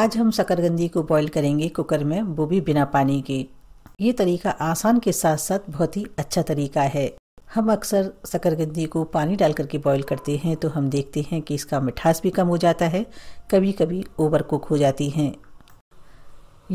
आज हम शकरगंदी को बॉईल करेंगे कुकर में वो भी बिना पानी के ये तरीका आसान के साथ साथ बहुत ही अच्छा तरीका है हम अक्सर शकरगंदी को पानी डाल करके बॉईल करते हैं तो हम देखते हैं कि इसका मिठास भी कम हो जाता है कभी कभी ओवर कुक हो जाती हैं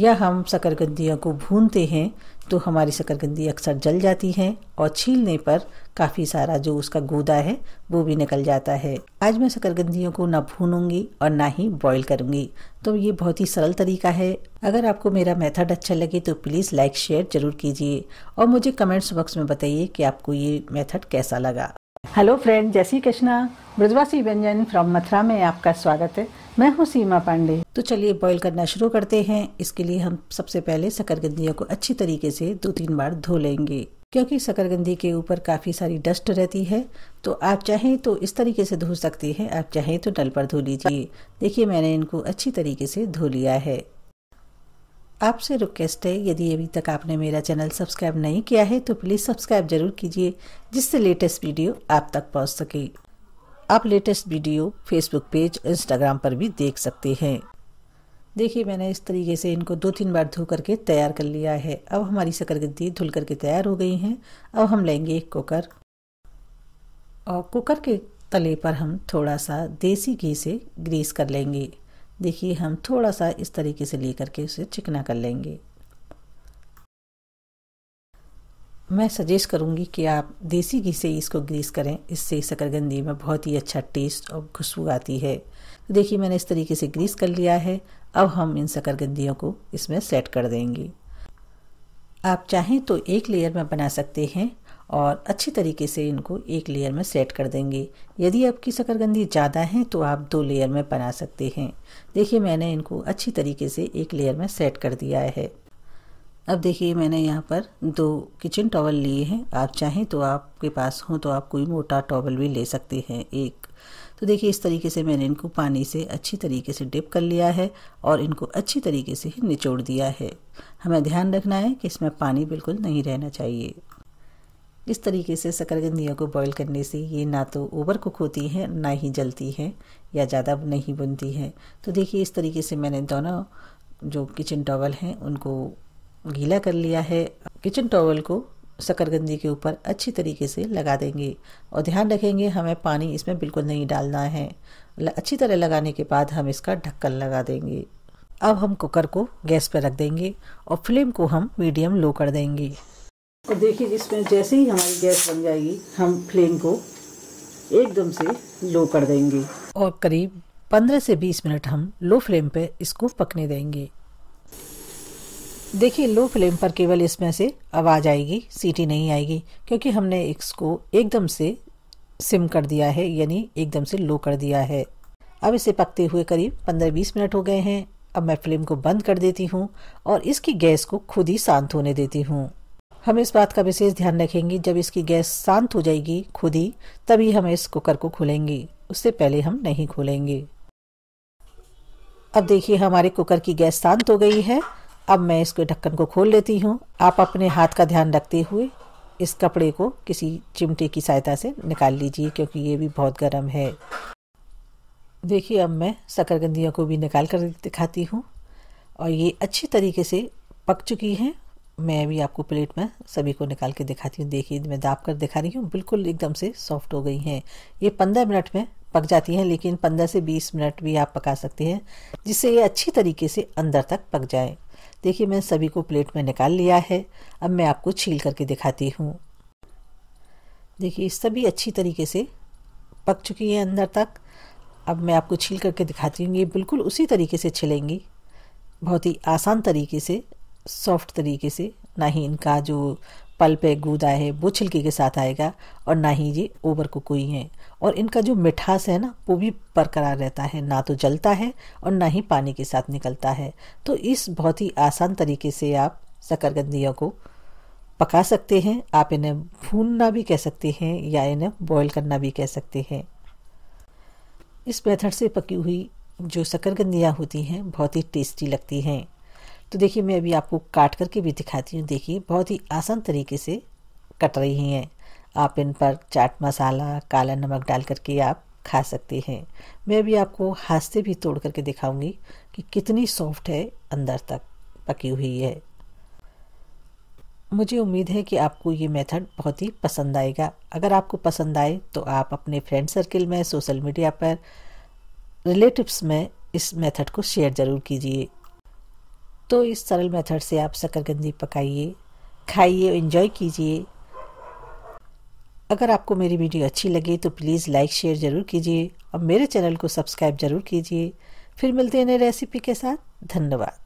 या हम शकरगंदियों को भूनते हैं तो हमारी शकरकंदी अक्सर जल जाती है और छीलने पर काफ़ी सारा जो उसका गूदा है वो भी निकल जाता है आज मैं शकरकंदियों को ना भूनूंगी और ना ही बॉईल करूंगी तो ये बहुत ही सरल तरीका है अगर आपको मेरा मेथड अच्छा लगे तो प्लीज़ लाइक शेयर ज़रूर कीजिए और मुझे कमेंट्स बॉक्स में बताइए कि आपको ये मेथड कैसा लगा हेलो फ्रेंड जय श्री कृष्णा ब्रजवासी व्यंजन फ्रॉम मथुरा में आपका स्वागत है मैं हूँ सीमा पांडे तो चलिए बॉईल करना शुरू करते हैं इसके लिए हम सबसे पहले शकरगंदियों को अच्छी तरीके से दो तीन बार धो लेंगे क्योंकि शकरगंदी के ऊपर काफ़ी सारी डस्ट रहती है तो आप चाहें तो इस तरीके से धो सकते हैं आप चाहें तो नल पर धो लीजिए देखिए मैंने इनको अच्छी तरीके से धो लिया है आपसे रिक्वेस्ट है यदि अभी तक आपने मेरा चैनल सब्सक्राइब नहीं किया है तो प्लीज़ सब्सक्राइब जरूर कीजिए जिससे लेटेस्ट वीडियो आप तक पहुंच सके आप latest video Facebook page Instagram पर भी देख सकते हैं देखिए मैंने इस तरीके से इनको दो तीन बार धो करके तैयार कर लिया है अब हमारी शकरगद्दी धुल करके तैयार हो गई हैं अब हम लेंगे एक कुकर और कुकर के तले पर हम थोड़ा सा देसी घी से ग्रीस कर लेंगे देखिए हम थोड़ा सा इस तरीके से ले करके उसे चिकना कर लेंगे मैं सजेस्ट करूँगी कि आप देसी घी से इसको ग्रीस करें इससे शकरगंदी में बहुत ही अच्छा टेस्ट और खुशबू आती है तो देखिए मैंने इस तरीके से ग्रीस कर लिया है अब हम इन शकरगंदियों को इसमें सेट कर देंगे आप चाहें तो एक लेयर में बना सकते हैं और अच्छी तरीके से इनको एक लेयर में सेट कर देंगे यदि आपकी शकरगंदी ज़्यादा है तो आप दो लेयर में बना सकते हैं देखिए मैंने इनको अच्छी तरीके से एक लेयर में सेट कर दिया है अब देखिए मैंने यहाँ पर दो किचन टॉवल लिए हैं आप चाहें तो आपके पास हो तो आप कोई मोटा टॉवल भी ले सकते हैं एक तो देखिए इस तरीके से मैंने इनको पानी से अच्छी तरीके से डिप कर लिया है और इनको अच्छी तरीके से ही निचोड़ दिया है हमें ध्यान रखना है कि इसमें पानी बिल्कुल नहीं रहना चाहिए इस तरीके से शकरगंदियों को बॉईल करने से ये ना तो ओवर कुक होती है ना ही जलती है या ज़्यादा नहीं बुनती है तो देखिए इस तरीके से मैंने दोनों जो किचन टॉवल हैं उनको गीला कर लिया है किचन टॉवल को शकरगंदी के ऊपर अच्छी तरीके से लगा देंगे और ध्यान रखेंगे हमें पानी इसमें बिल्कुल नहीं डालना है अच्छी तरह लगाने के बाद हम इसका ढक्कन लगा देंगे अब हम कुकर को गैस पर रख देंगे और फ्लेम को हम मीडियम लो कर देंगे और देखिए इसमें जैसे ही हमारी गैस बन जाएगी हम फ्लेम को एकदम से लो कर देंगे और करीब 15 से 20 मिनट हम लो फ्लेम पे इसको पकने देंगे देखिए लो फ्लेम पर केवल इसमें से आवाज़ आएगी सीटी नहीं आएगी क्योंकि हमने इसको एकदम से सिम कर दिया है यानी एकदम से लो कर दिया है अब इसे पकते हुए करीब 15-20 मिनट हो गए हैं अब मैं फ्लेम को बंद कर देती हूँ और इसकी गैस को खुद ही शांत होने देती हूँ हम इस बात का विशेष ध्यान रखेंगे जब इसकी गैस शांत हो जाएगी खुद ही तभी हम इस कुकर को खोलेंगे उससे पहले हम नहीं खोलेंगे अब देखिए हमारे कुकर की गैस शांत हो गई है अब मैं इसके ढक्कन को खोल लेती हूँ आप अपने हाथ का ध्यान रखते हुए इस कपड़े को किसी चिमटे की सहायता से निकाल लीजिए क्योंकि ये भी बहुत गर्म है देखिए अब मैं शकरगंदियों को भी निकाल कर दिखाती हूँ और ये अच्छी तरीके से पक चुकी हैं मैं भी आपको प्लेट में सभी को निकाल के दिखाती हूँ देखिए मैं दाप कर दिखा रही हूँ बिल्कुल एकदम से सॉफ्ट हो गई हैं ये पंद्रह मिनट में पक जाती हैं लेकिन पंद्रह से बीस मिनट भी आप पका सकते हैं जिससे ये अच्छी तरीके से अंदर तक पक जाए देखिए मैंने सभी को प्लेट में निकाल लिया है अब मैं आपको छील करके दिखाती हूँ देखिए सभी अच्छी तरीके से पक चुकी हैं अंदर तक अब मैं आपको छील करके दिखाती हूँ ये बिल्कुल उसी तरीके से छिलेंगी बहुत ही आसान तरीके से सॉफ्ट तरीके से ना ही इनका जो पल पे गूदा है वो छिलके के साथ आएगा और ना ही ये ओवर को कोई है और इनका जो मिठास है ना वो भी बरकरार रहता है ना तो जलता है और ना ही पानी के साथ निकलता है तो इस बहुत ही आसान तरीके से आप शकरगंदियों को पका सकते हैं आप इन्हें भूनना भी कह सकते हैं या इन्हें बॉयल करना भी कह सकते हैं इस मेथड से पकी हुई जो शकरगंदियाँ होती हैं बहुत ही टेस्टी लगती हैं तो देखिए मैं अभी आपको काट करके भी दिखाती हूँ देखिए बहुत ही आसान तरीके से कट रही हैं आप इन पर चाट मसाला काला नमक डाल करके आप खा सकते हैं मैं भी आपको हाथ से भी तोड़ करके दिखाऊंगी कि कितनी सॉफ्ट है अंदर तक पकी हुई है मुझे उम्मीद है कि आपको ये मेथड बहुत ही पसंद आएगा अगर आपको पसंद आए तो आप अपने फ्रेंड सर्किल में सोशल मीडिया पर रिलेटिव्स में इस मेथड को शेयर ज़रूर कीजिए तो इस सरल मेथड से आप शकरकंदी पकाइए खाइए इन्जॉय कीजिए अगर आपको मेरी वीडियो अच्छी लगे तो प्लीज़ लाइक शेयर ज़रूर कीजिए और मेरे चैनल को सब्सक्राइब ज़रूर कीजिए फिर मिलते हैं नई रेसिपी के साथ धन्यवाद